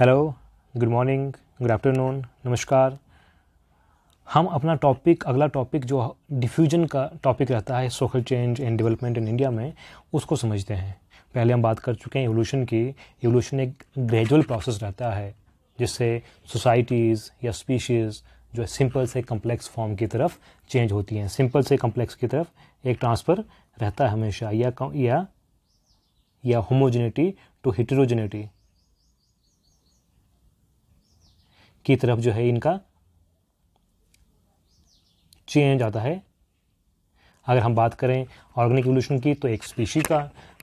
Hello good morning good afternoon नमस्कार हम अपना टॉपिक अगला टॉपिक जो डिफ्यूजन का टॉपिक रहता है social change and development in India में उसको समझते हैं पहले हम बात कर चुके हैं एवोल्यूशन की एवोल्यूशन एक ग्रेजुअल प्रोसेस रहता है जिससे सोसाइटीज़ या स्पीशीज़ जो है सिंपल से कम्प्लेक्स फॉर्म की तरफ चेंज होती हैं सिंपल से कम्प्लेक्स की तरफ एक ट्रांसफ़र रहता है हमेशा या या या होमोजेनिटी टू हिटरोजेनिटी की तरफ जो है इनका चेंज आता है अगर हम बात करें ऑर्गेनिक एवोल्यूशन की तो एक स्पीशी का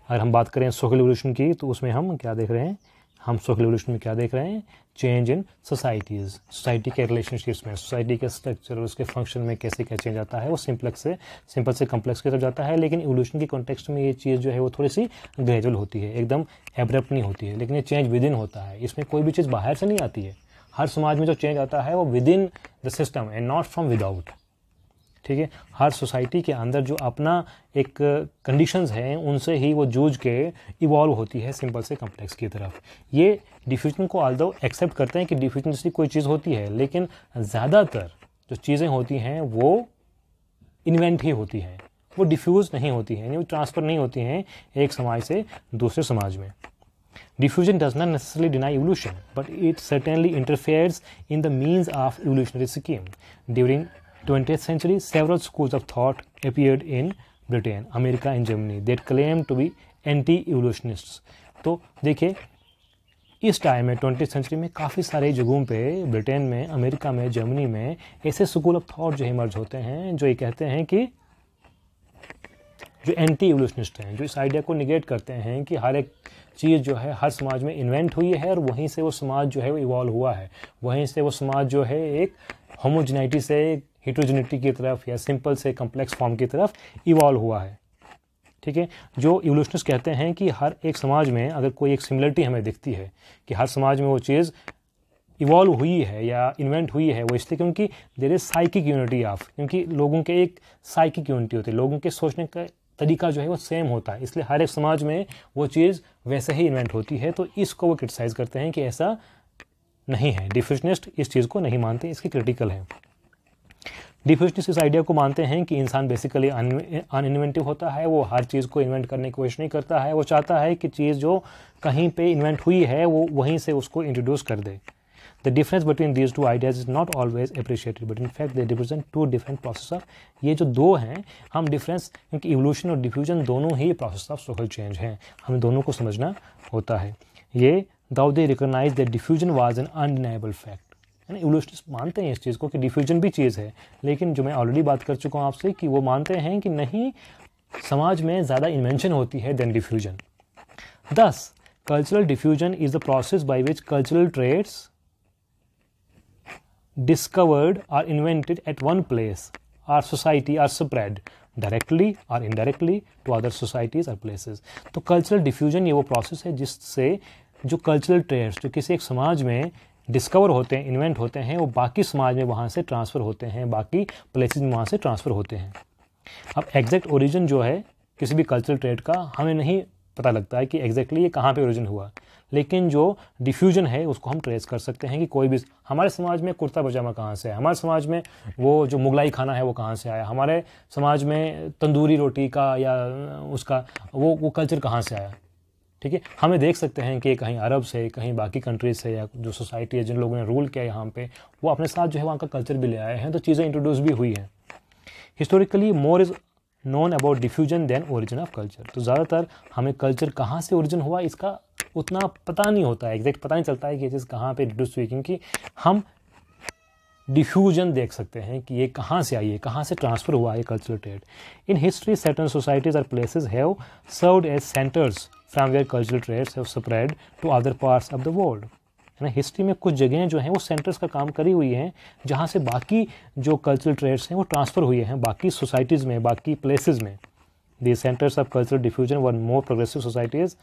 अगर हम बात करें सोशल एवोल्यूशन की तो उसमें हम क्या देख रहे हैं हम सोशल एवोल्यूशन में क्या देख रहे हैं चेंज इन सोसाइटीज़ सोसाइटी के रिलेशनशिप्स में सोसाइटी के स्ट्रक्चर और उसके फंक्शन में कैसे क्या चेंज आता है वो सिंपलेक्स से सिंपल से कम्प्लेक्स की तरफ जाता है लेकिन इवोल्यूशन के कॉन्टेक्स्ट में ये चीज़ जो है वो थोड़ी सी ग्रेजुअल होती है एकदम एब्रप्ट नहीं होती है लेकिन ये चेंज विद इन होता है इसमें कोई भी चीज़ बाहर से नहीं आती है हर समाज में जो चेंज आता है वो within the system and not from without ठीक है हर सोसाइटी के अंदर जो अपना एक कंडीशंस हैं उनसे ही वो जूझ के इवॉल्व होती है सिंपल से कम्प्लेक्स की तरफ ये डिफ्यूजन को आल एक्सेप्ट करते हैं कि डिफ्यूजन कोई चीज़ होती है लेकिन ज़्यादातर जो चीज़ें होती हैं वो इन्वेंट ही होती हैं वो डिफ्यूज़ नहीं होती हैं वो ट्रांसफ़र नहीं होती हैं एक समाज से दूसरे समाज में Diffusion does not necessarily deny evolution, but it certainly interferes in the means of evolutionary scheme. During 20th century, several schools of thought appeared in Britain, America and Germany. that claimed to be anti-evolutionists. तो देखिए इस time में twenty century में काफ़ी सारे जगहों पे Britain में अमेरिका में जर्मनी में ऐसे स्कूल ऑफ थॉट जो इमर्ज होते हैं जो ये कहते हैं कि जो एंटी एवोल्यूशनिस्ट हैं जो इस आइडिया को निगेट करते हैं कि हर एक चीज़ जो है हर समाज में इन्वेंट हुई है और वहीं से वो समाज जो है वो इवॉल्व हुआ है वहीं से वो समाज जो है एक होमोजनाइटी से हिट्रोजनिटी की तरफ या सिंपल से कम्प्लेक्स फॉर्म की तरफ इवॉल्व हुआ है ठीक है जो इवोल्यूशनिस्ट कहते हैं कि हर एक समाज में अगर कोई एक सिमिलरिटी हमें दिखती है कि हर समाज में वो चीज़ इवॉल्व हुई है या इन्वेंट हुई है वो इसलिए क्योंकि there is psychic unity of क्योंकि लोगों के एक साइकिक यूनिटी होती है लोगों के सोचने का तरीका जो है वो सेम होता है इसलिए हर एक समाज में वो चीज़ वैसे ही इन्वेंट होती है तो इसको वो क्रिटिसाइज़ करते हैं कि ऐसा नहीं है डिफ्यूजनिस्ट इस चीज़ को नहीं मानते इसकी क्रिटिकल है डिफ्यूजनिस्ट इस आइडिया को मानते हैं कि इंसान बेसिकली अन इन्वेंटिव होता है वो हर चीज़ को इन्वेंट करने की कोशिश नहीं करता है वो चाहता है कि चीज़ जो कहीं पे इन्वेंट हुई है वो वहीं से उसको इंट्रोड्यूस कर दे The difference between these two ideas is not always appreciated, but in fact they represent two different process of ये जो दो हैं हम डिफरेंस क्योंकि इवोल्यूशन और डिफ्यूजन दोनों ही प्रोसेस ऑफ सोशल चेंज हैं हमें दोनों को समझना होता है ये though they recognize that diffusion was an undeniable fact है ना इवोल्यूशनिस्ट मानते हैं इस चीज़ को कि डिफ्यूजन भी चीज़ है लेकिन जो मैं ऑलरेडी बात कर चुका हूँ आपसे कि वो मानते हैं कि नहीं समाज में ज़्यादा इन्वेंशन होती है than diffusion thus cultural diffusion is the process by which cultural traits discovered or invented at one place our society are spread directly और इनडायरेक्टली टू अदर सोसाइटीज़ और प्लेसेस तो कल्चरल डिफ्यूजन ये वो process है जिससे जो cultural traits जो किसी एक समाज में डिस्कवर होते हैं इन्वेंट होते हैं वो बाकी समाज में वहाँ से ट्रांसफ़र होते हैं बाकी प्लेसेस में वहाँ से ट्रांसफ़र होते हैं अब एग्जैक्ट ओरिजिन जो है किसी भी कल्चरल ट्रेड का हमें नहीं पता लगता है कि एग्जैक्टली exactly ये कहाँ पे ओरिजिन हुआ लेकिन जो डिफ्यूजन है उसको हम ट्रेस कर सकते हैं कि कोई भी हमारे समाज में कुर्ता पजामा कहाँ से है हमारे समाज में वो जो मुगलाई खाना है वो कहाँ से आया हमारे समाज में तंदूरी रोटी का या उसका वो वो कल्चर कहाँ से आया ठीक है हमें देख सकते हैं कि कहीं अरब से कहीं बाकी कंट्रीज से या जो सोसाइटी है जिन लोगों ने रूल किया यहाँ पे वो अपने साथ जो है वहाँ का कल्चर भी ले आए हैं तो चीज़ें इंट्रोड्यूस भी हुई हैं historically more is known about diffusion than origin of culture तो ज़्यादातर हमें कल्चर कहाँ से ओरिजिन हुआ इसका उतना पता नहीं होता है एग्जैक्ट पता नहीं चलता है कि ये चीज़ कहाँ पर रिड्यूस हुई क्योंकि हम डिफ्यूजन देख सकते हैं कि ये कहाँ से आई है कहाँ से ट्रांसफ़र हुआ है cultural trait in history certain societies और places have served as centres from where cultural traits have spread to other parts of the world है ना हिस्ट्री में कुछ जगहें जो हैं वो सेंटर्स का काम करी हुई हैं जहाँ से बाकी जो कल्चरल ट्रेड्स हैं वो ट्रांसफ़र हुए हैं बाकी सोसाइटीज़ में बाकी प्लेसेज में the centres of cultural diffusion one more progressive societies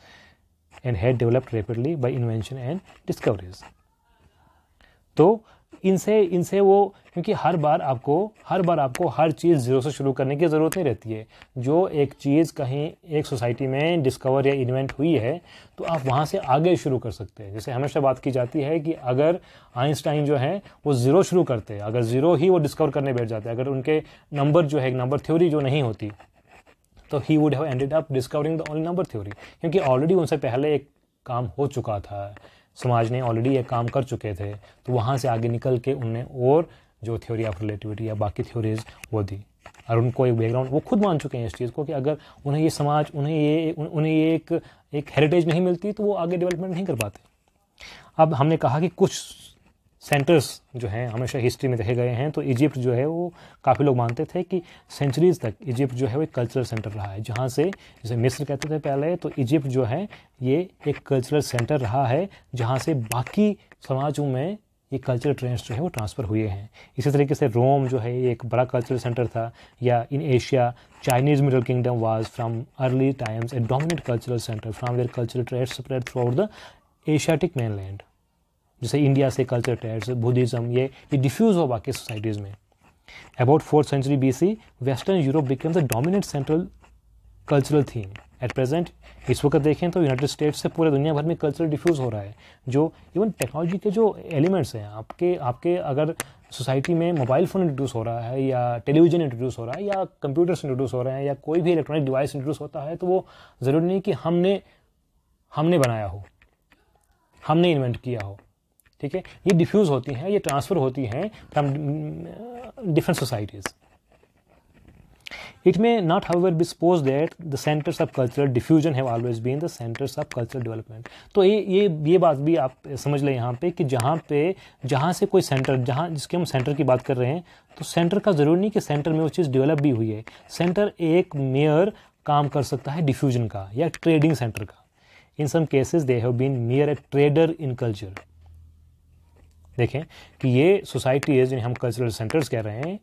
and had developed rapidly by invention and discoveries तो इनसे इनसे वो क्योंकि हर बार आपको हर बार आपको हर चीज़ ज़ीरो से शुरू करने की ज़रूरत नहीं रहती है जो एक चीज़ कहीं एक सोसाइटी में डिस्कवर या इन्वेंट हुई है तो आप वहाँ से आगे शुरू कर सकते हैं जैसे हमेशा बात की जाती है कि अगर आइंस्टाइन जो है वो ज़ीरो शुरू करते हैं अगर ज़ीरो ही वो डिस्कवर करने बैठ जाते हैं अगर उनके नंबर जो है एक नंबर थ्योरी जो नहीं होती तो ही would have ended up discovering the only number theory क्योंकि ऑलरेडी उनसे पहले एक काम हो चुका था समाज ने ऑलरेडी ये काम कर चुके थे तो वहाँ से आगे निकल के उनने और जो थ्योरी ऑफ रिलेटिविटी या बाकी थ्योरीज वो दी और उनको एक बैकग्राउंड वो खुद मान चुके हैं इस चीज़ को कि अगर उन्हें ये समाज उन्हें ये उन्हें ये एक एक हेरिटेज नहीं मिलती तो वो आगे डेवलपमेंट नहीं कर पाते अब हमने कहा कि कुछ सेंटर्स जो हैं हमेशा हिस्ट्री में रहे गए हैं तो इजिप्ट जो है वो काफ़ी लोग मानते थे कि सेंचुरीज़ तक इजिप्ट जो है वो एक कल्चरल सेंटर रहा है जहाँ से जैसे मिस्र कहते थे पहले तो इजिप्ट जो है ये एक कल्चरल सेंटर रहा है जहाँ से बाकी समाजों में ये कल्चरल ट्रेंड्स जो है वो ट्रांसफ़र हुए हैं इसी तरीके से रोम जो है एक बड़ा कल्चरल सेंटर था या in Asia Chinese middle kingdom was from early times a dominant cultural centre from there cultural trait spread throughout the Asiatic mainland जैसे इंडिया से कल्चर टेट्स बुद्धिज़्म ये ये डिफ्यूज़ हो बाकी सोसाइटीज़ में about fourth century B C western Europe becomes the dominant central cultural theme at present इस वक्त देखें तो यूनाइटेड स्टेट्स से पूरे दुनिया भर में कल्चर डिफ्यूज़ हो रहा है जो इवन टेक्नोलॉजी के जो एलिमेंट्स हैं आपके आपके अगर सोसाइटी में मोबाइल फ़ोन इंट्रोड्यूस हो रहा है या टेलीविज़न इंट्रोड्यूस हो रहा है या कंप्यूटर्स इंट्रोड्यूस हो रहे हैं या कोई भी इलेक्ट्रॉनिक डिवाइस इंट्रोड्यूस होता है तो वो ज़रूरी नहीं कि हमने हमने बनाया हो हमने इन्वेंट किया हो ठीक है ये डिफ्यूज होती हैं ये ट्रांसफर होती हैं from different societies it may not however supposed that the centres of cultural diffusion have always been the centres of cultural development तो ये ये ये बात भी आप समझ लें यहाँ पे कि जहाँ पे जहाँ से कोई सेंटर जहाँ जिसके हम सेंटर की बात कर रहे हैं तो सेंटर का ज़रूरी नहीं कि सेंटर में वो चीज़ डेवलप भी हुई है सेंटर एक मेयर काम कर सकता है डिफ्यूजन का या ट्रेडिंग सेंटर का in some cases they have been mere a trader in culture देखें कि ये सोसाइटी है जिन्हें हम कल्चरल सेंटर्स कह रहे हैं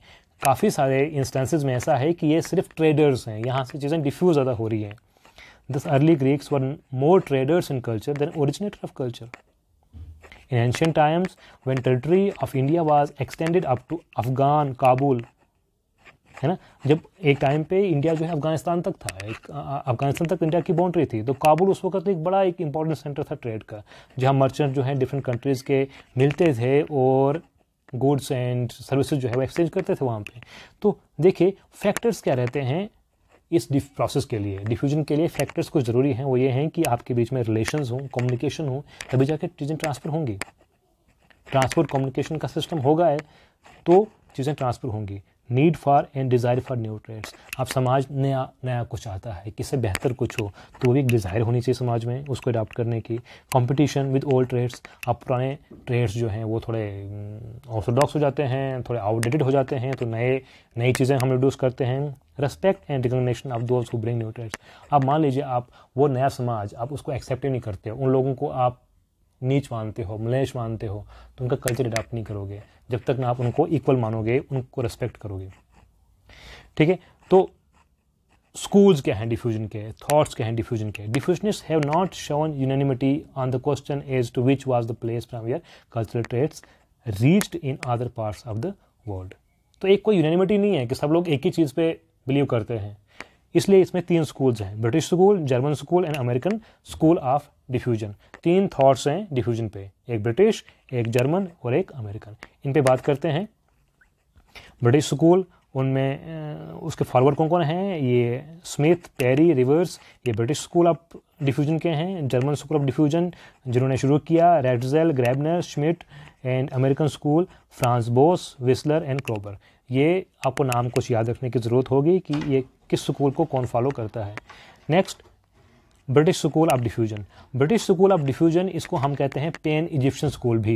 काफ़ी सारे इंस्टेंसेज में ऐसा है कि ये सिर्फ ट्रेडर्स हैं यहाँ से चीज़ें डिफ्यूज़ ज़्यादा हो रही हैं thus early Greeks were more traders in culture than originator of culture in ancient times when territory of India was extended up to Afghan Kabul है ना जब एक टाइम पे इंडिया जो है अफगानिस्तान तक था एक अफगानिस्तान तक इंडिया की बाउंड्री थी तो काबुल उस वक्त एक बड़ा एक इंपॉर्टेंट सेंटर था ट्रेड का जहाँ मर्चेंट जो है डिफरेंट कंट्रीज़ के मिलते थे और गुड्स एंड सर्विसेज जो है वो एक्सचेंज करते थे वहाँ पे तो देखिए फैक्टर्स क्या रहते हैं इस प्रोसेस के लिए डिफ्यूजन के लिए फैक्टर्स कुछ ज़रूरी हैं वो ये हैं कि आपके बीच में रिलेशन हों कम्युनिकेशन हो तभी जाकर चीज़ें ट्रांसफ़र होंगी ट्रांसपोर्ट कम्युनिकेशन का सिस्टम होगा है तो चीज़ें ट्रांसफ़र होंगी need for and desire for nutrients आप समाज नया नया कुछ आता है किससे बेहतर कुछ हो तो भी एक डिज़ायर होनी चाहिए समाज में उसको अडाप्ट करने की कंपटीशन विद ओल्ड ट्रेड्स आप पुराने ट्रेड्स जो हैं वो थोड़े ऑर्थोडॉक्स हो जाते हैं थोड़े आउटडेटेड हो जाते हैं तो नए नई चीज़ें हम इंट्रोड्यूस करते हैं respect and recognition of those who bring new traits आप मान लीजिए आप वो नया समाज आप उसको एक्सेप्ट ही नहीं करते उन लोगों को आप नीच मानते हो मलेश मानते हो तो उनका कल्चर अडाप्ट नहीं करोगे जब तक ना आप उनको इक्वल मानोगे उनको रिस्पेक्ट करोगे ठीक है तो स्कूल्स के हैं डिफ्यूजन के थॉट्स के हैं डिफ्यूजन के diffusionist have not shown unanimity on the question as to which was the place from where cultural traits reached in other parts of the world तो एक कोई यूनानिमिटी नहीं है कि सब लोग एक ही चीज़ पर बिलीव करते हैं इसलिए इसमें तीन स्कूल्स हैं British school German school and American school of diffusion तीन थॉट्स हैं डिफ्यूजन पे एक ब्रिटिश एक जर्मन और एक अमेरिकन इन पे बात करते हैं ब्रिटिश स्कूल उनमें उसके फॉरवर्ड कौन कौन हैं ये स्मिथ पेरी रिवर्स ये ब्रिटिश स्कूल ऑफ डिफ्यूजन के हैं जर्मन स्कूल ऑफ डिफ्यूजन जिन्होंने शुरू किया Ratzel Graebner Smith and American school Franz Boas Wissler and Kroeber ये आपको नाम कुछ याद रखने की ज़रूरत होगी कि ये किस स्कूल को कौन फॉलो करता है next British school of diffusion British school of diffusion इसको हम कहते हैं पेन इजिप्शियन स्कूल भी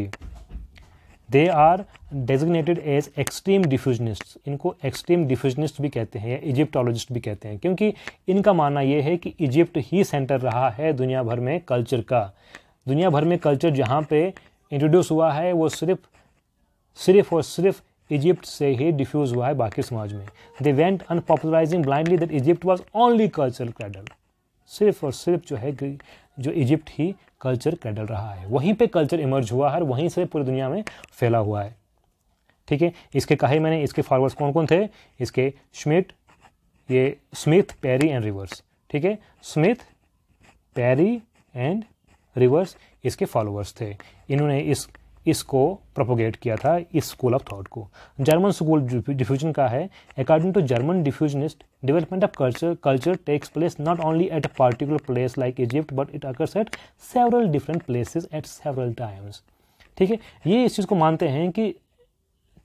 they are designated as extreme diffusionist इनको एक्सट्रीम डिफ्यूजनिस्ट भी कहते हैं या इजिप्टोलॉजिस्ट भी कहते हैं क्योंकि इनका मानना यह है कि इजिप्ट ही सेंटर रहा है दुनिया भर में कल्चर का दुनिया भर में कल्चर जहाँ पे इंट्रोड्यूस हुआ है वो सिर्फ सिर्फ और सिर्फ इजिप्ट से ही डिफ्यूज़ हुआ है बाकी समाज में they went on popularising blindly that Egypt was only cultural cradle सिर्फ और सिर्फ जो है जो इजिप्ट ही कल्चर कैडल रहा है वहीं पे कल्चर इमर्ज हुआ है वहीं से पूरी दुनिया में फैला हुआ है ठीक है इसके कहा मैंने इसके फॉलोअर्स कौन कौन थे इसके स्मिथ ये स्मिथ पैरी एंड रिवर्स ठीक है स्मिथ पैरी एंड रिवर्स इसके फॉलोअर्स थे इन्होंने इस इसको प्रोपोगेट किया था इस स्कूल ऑफ थॉट को जर्मन स्कूल डिफ्यूजन का है according to German diffusionist development of culture culture takes place not only at a particular place like Egypt but it occurs at several different places at several times ठीक है ये इस चीज़ को मानते हैं कि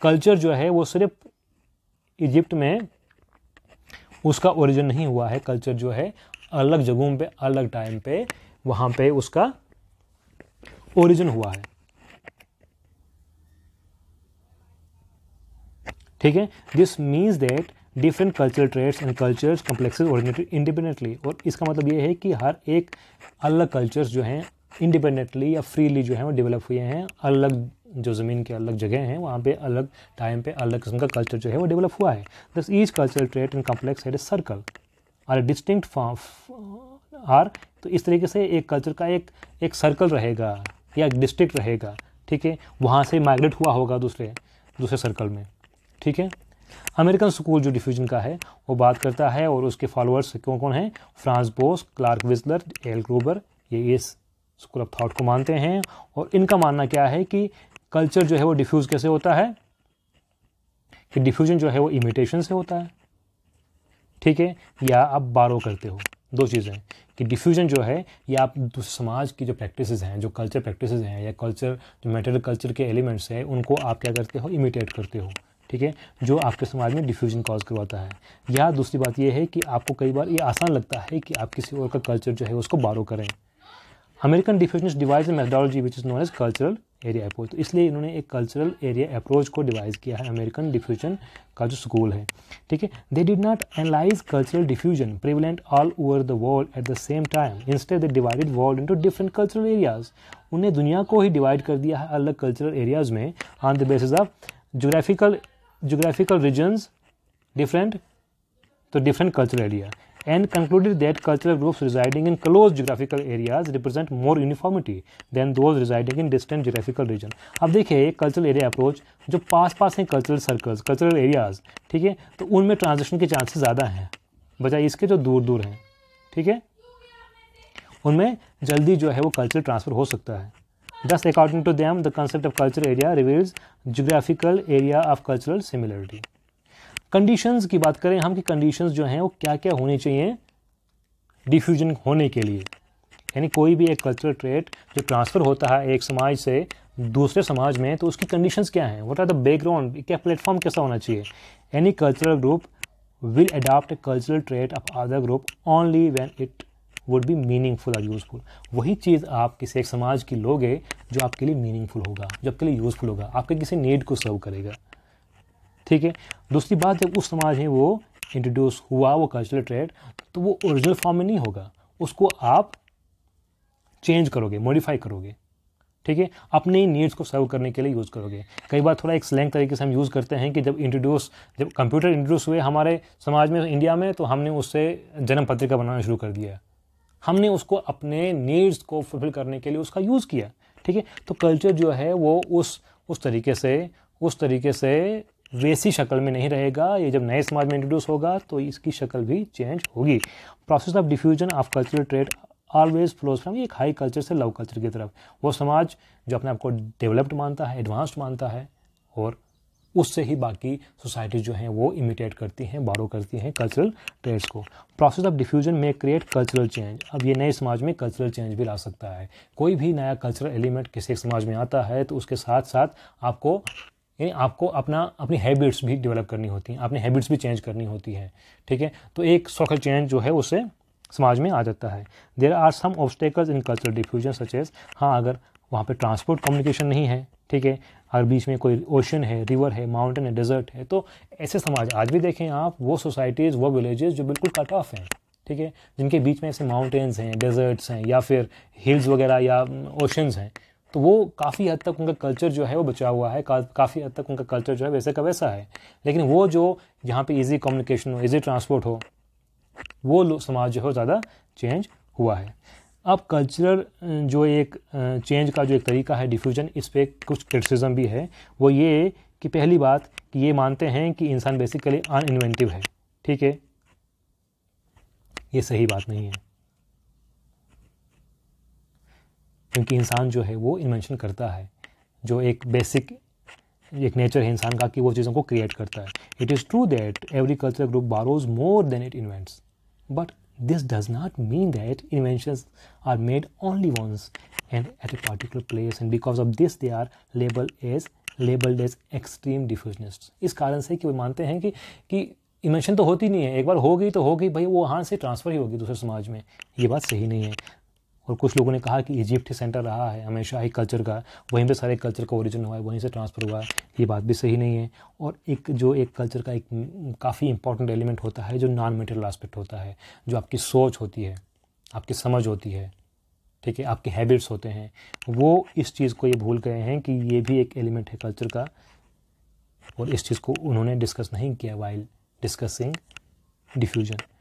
कल्चर जो है वो सिर्फ इजिप्ट में उसका ओरिजिन नहीं हुआ है कल्चर जो है अलग जगहों पे अलग टाइम पे वहाँ पे उसका ओरिजिन हुआ है ठीक है this means that different cultural traits and cultures complexes originated independently और इसका मतलब ये है कि हर एक अलग कल्चर्स जो हैं इंडिपेंडेंटली या फ्रीली जो है वो डेवलप हुए हैं अलग जो ज़मीन के अलग जगह हैं वहाँ पे अलग टाइम पे अलग किस्म का कल्चर जो है वो डेवलप हुआ है thus each cultural trait and complex had a circle are a distinct are तो इस तरीके से एक कल्चर का एक एक सर्कल रहेगा या डिस्ट्रिक्ट रहेगा ठीक है वहाँ से माइग्रेट हुआ होगा दूसरे दूसरे सर्कल में ठीक है अमेरिकन स्कूल जो डिफ्यूजन का है वो बात करता है और उसके फॉलोअर्स कौन कौन हैं Franz Boas Clark Wissler L Kroeber ये इस स्कूल ऑफ थॉट को मानते हैं और इनका मानना क्या है कि कल्चर जो है वो डिफ्यूज़ कैसे होता है कि डिफ्यूजन जो है वो इमिटेशन से होता है ठीक है या आप बारो करते हो दो चीज़ें कि डिफ्यूजन जो है या आप समाज की जो प्रैक्टिसेस हैं जो कल्चर प्रैक्टिसेस हैं या कल्चर जो मेटेरियल कल्चर के एलिमेंट्स हैं उनको आप क्या करते हो इमिटेट करते हो ठीक है जो आपके समाज में डिफ्यूजन कॉज करवाता है या दूसरी बात यह है कि आपको कई बार ये आसान लगता है कि आप किसी और का कल्चर जो है उसको बारो करें American diffusion devise and methodology which is known as cultural area approach तो इसलिए इन्होंने एक कल्चरल एरिया अप्रोच को डिवाइस किया है अमेरिकन डिफ्यूजन का जो स्कूल है ठीक है they did not analyse cultural diffusion prevalent all over the world at the same time instead they divided world into different cultural areas उन्हें दुनिया को ही डिवाइड कर दिया है अलग कल्चरल एरियाज में on the basis of geographical geographical regions different to different cultural area and concluded that cultural groups residing in close geographical areas represent more uniformity than those residing in distant geographical region अब देखिए cultural area approach जो पास पास हैं cultural circles cultural areas ठीक है तो उनमें transaction के chances ज़्यादा हैं बजाय इसके जो दूर दूर हैं ठीक है उनमें जल्दी जो है वो कल्चर ट्रांसफ़र हो सकता है Thus, according to them, the concept of culture area reveals geographical area of cultural similarity. Conditions की बात करें हम कि कंडीशंस जो हैं वो क्या क्या होनी चाहिए डिफ्यूजन होने के लिए यानी कोई भी एक कल्चरल ट्रेट जो ट्रांसफ़र होता है एक समाज से दूसरे समाज में तो उसकी कंडीशंस क्या हैं व्हाट आर द बैकग्राउंड क्या प्लेटफॉर्म कैसा होना चाहिए any cultural group will adopt a cultural trait of other group only when it would be meaningful और यूज़फुल वही चीज़ आप किसी एक समाज की लोगे जो आपके लिए मीनिंगफुल होगा जो आपके लिए यूज़फुल होगा आपके किसी नीड को सर्व करेगा ठीक है दूसरी बात जब उस समाज में वो इंट्रोड्यूस हुआ वो कल्चरल ट्रेड तो वो ओरिजिनल फॉर्म में नहीं होगा उसको आप चेंज करोगे मॉडिफाई करोगे ठीक है अपने नीड्स को सर्व करने के लिए यूज़ करोगे कई बार थोड़ा एक स्लैंग तरीके से हम यूज़ करते हैं कि जब इंट्रोड्यूस जब कंप्यूटर इंट्रोड्यूस हुए हमारे समाज में इंडिया में तो हमने उससे जन्म पत्रिका बनाना शुरू कर दिया हमने उसको अपने नीड्स को फुलफिल करने के लिए उसका यूज़ किया ठीक है तो कल्चर जो है वो उस उस तरीके से उस तरीके से वैसी शक्ल में नहीं रहेगा ये जब नए समाज में इंट्रोड्यूस होगा तो इसकी शक्ल भी चेंज होगी process of diffusion of cultural trait always flows from एक हाई कल्चर से लव कल्चर की तरफ वो समाज जो अपने आप को डेवलप्ड मानता है एडवांस्ड मानता है और उससे ही बाकी सोसाइटी जो है वो इमिटेट करती हैं बारो करती हैं कल्चरल ट्रेड्स को प्रोसेस ऑफ डिफ्यूजन में क्रिएट कल्चरल चेंज अब ये नए समाज में कल्चरल चेंज भी ला सकता है कोई भी नया कल्चरल एलिमेंट किसी एक समाज में आता है तो उसके साथ साथ आपको यानी आपको अपना अपनी हैबिट्स भी डेवलप करनी होती हैं अपनी हैबिट्स भी चेंज करनी होती है ठीक है तो एक सोशल चेंज जो है उसे समाज में आ जाता है there are some obstacles in cultural diffusion such as हाँ अगर वहाँ पे ट्रांसपोर्ट कम्युनिकेशन नहीं है ठीक है और बीच में कोई ओशन है रिवर है माउंटेन है डेजर्ट है तो ऐसे समाज आज भी देखें आप वो सोसाइटीज़ वो विलेजेस जो बिल्कुल कट ऑफ हैं ठीक है जिनके बीच में ऐसे माउंटेन्स हैं डेजर्ट्स हैं या फिर हिल्स वगैरह या ओशंस हैं तो वो काफ़ी हद तक उनका कल्चर जो है वो बचा हुआ है का, काफ़ी हद तक उनका कल्चर जो है वैसे का वैसा है लेकिन वो जो यहाँ पे इजी कम्युनिकेशन हो इजी ट्रांसपोर्ट हो वो समाज जो है ज़्यादा चेंज हुआ है अब कल्चरल जो एक चेंज का जो एक तरीका है डिफ्यूजन इस पर कुछ क्रिटिसिज्म भी है वो ये कि पहली बात कि ये मानते हैं कि इंसान बेसिकली अन इन्वेंटिव है ठीक है ये सही बात नहीं है क्योंकि इंसान जो है वो इन्वेंशन करता है जो एक बेसिक एक नेचर है इंसान का कि वो चीज़ों को क्रिएट करता है it is true that every culture group borrows more than it invents but This does not mean that inventions are made only once and at a particular place and because of this they are labeled as labelled as extreme diffusionist इस कारण से कि वो मानते हैं कि कि इमेंशन तो होती नहीं है एक बार हो गई तो हो गई भाई वो वहाँ से ट्रांसफ़र ही होगी दूसरे और कुछ लोगों ने कहा कि इजिप्ट ही सेंटर रहा है हमेशा ही कल्चर का वहीं पे सारे कल्चर का ओरिजिन हुआ है वहीं से ट्रांसफ़र हुआ है ये बात भी सही नहीं है और एक जो एक कल्चर का एक काफ़ी इंपॉर्टेंट एलिमेंट होता है जो नॉन मटेरियल आस्पेक्ट होता है जो आपकी सोच होती है आपकी समझ होती है ठीक है आपके हैबिट्स होते हैं वो इस चीज़ को ये भूल गए हैं कि ये भी एक एलिमेंट है कल्चर का और इस चीज़ को उन्होंने डिस्कस नहीं किया वाइल डिस्कसिंग डिफ्यूजन